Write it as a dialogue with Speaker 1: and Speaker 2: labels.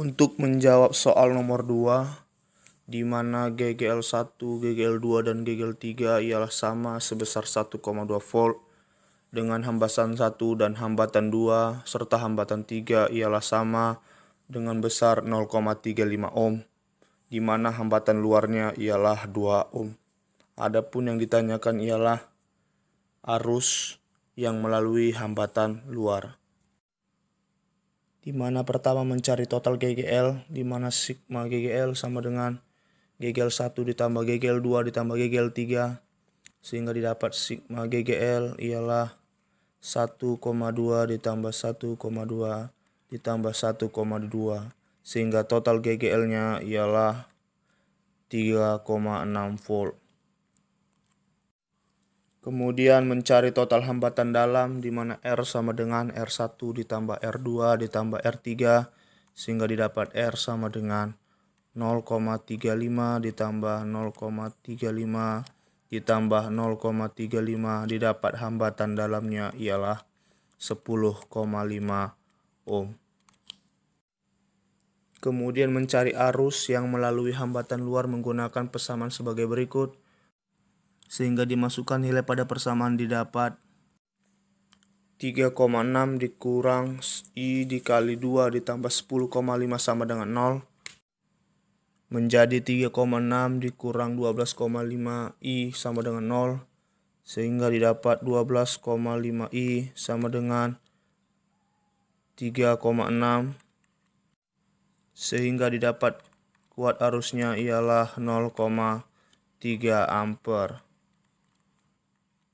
Speaker 1: Untuk menjawab soal nomor 2, di mana GGL1, GGL2, dan GGL3 ialah sama sebesar 1,2 volt dengan hambatan 1 dan hambatan 2, serta hambatan 3 ialah sama dengan besar 0,35 ohm, di mana hambatan luarnya ialah 2 ohm. Adapun yang ditanyakan ialah arus yang melalui hambatan luar di mana pertama mencari total GGL, di mana sigma GGL sama dengan GGL 1 ditambah GGL 2 ditambah GGL 3 sehingga didapat sigma GGL ialah 1,2 ditambah 1,2 ditambah 1,2 sehingga total GGL-nya ialah 3,6 volt. Kemudian mencari total hambatan dalam di mana R sama dengan R1 ditambah R2 ditambah R3 sehingga didapat R sama dengan 0,35 ditambah 0,35 ditambah 0,35 didapat hambatan dalamnya ialah 10,5 ohm. Kemudian mencari arus yang melalui hambatan luar menggunakan pesaman sebagai berikut sehingga dimasukkan nilai pada persamaan didapat 3,6 dikurang I dikali 2 ditambah 10,5 sama dengan 0 menjadi 3,6 dikurang 12,5 I sama dengan 0 sehingga didapat 12,5 I sama dengan 3,6 sehingga didapat kuat arusnya ialah 0,3 ampere.